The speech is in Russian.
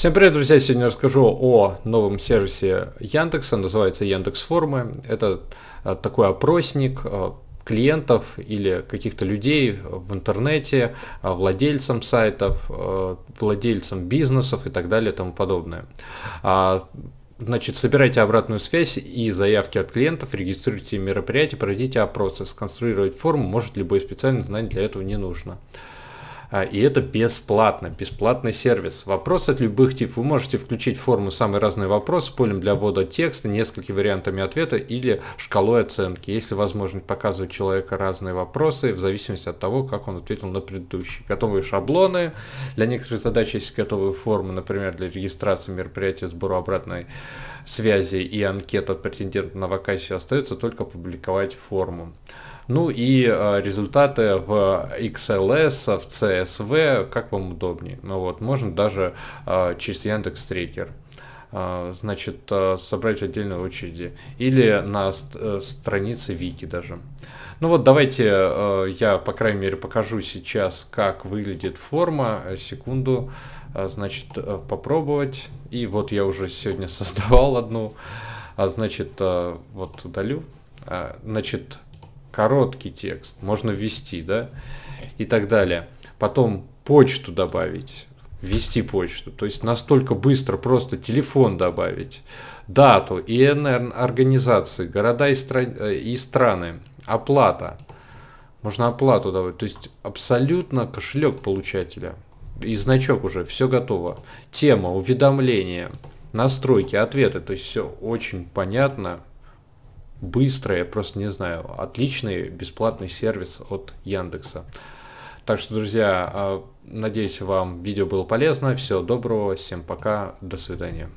Всем привет, друзья! Сегодня расскажу о новом сервисе Яндекса, называется Яндекс Формы. Это э, такой опросник э, клиентов или каких-то людей в интернете, э, владельцам сайтов, владельцам бизнесов и так далее и тому подобное. А, значит, собирайте обратную связь и заявки от клиентов, регистрируйте мероприятия, проводите опросы. Сконструировать форму может любой специальный, знаний для этого не нужно. А, и это бесплатно, бесплатный сервис. Вопрос от любых типов Вы можете включить форму самые разные вопросы с полем для ввода текста, несколькими вариантами ответа или шкалой оценки. Если возможность показывать человека разные вопросы, в зависимости от того, как он ответил на предыдущий. Готовые шаблоны. Для некоторых задач есть готовые формы, например, для регистрации мероприятия, сбора обратной связи и анкет от претендента на вакансию остается только публиковать форму. Ну и а, результаты в XLS, в CSV, как вам удобнее. Ну вот, можно даже а, через Яндекс Трекер а, значит, собрать отдельные очереди. Или на э, странице Вики даже. Ну вот давайте я, по крайней мере, покажу сейчас, как выглядит форма. Секунду, значит, э, попробовать. И вот я уже сегодня создавал одну. Значит, э, вот удалю. Значит, короткий текст, можно ввести, да, и так далее. Потом почту добавить, ввести почту, то есть настолько быстро просто телефон добавить, дату, ИН организации, города и, стран, э, и страны, оплата. Можно оплату давать, то есть абсолютно кошелек получателя. И значок уже, все готово. Тема, уведомления, настройки, ответы, то есть все очень понятно, быстрый, я просто не знаю, отличный бесплатный сервис от Яндекса. Так что, друзья, э, надеюсь, вам видео было полезно. Всего доброго, всем пока, до свидания.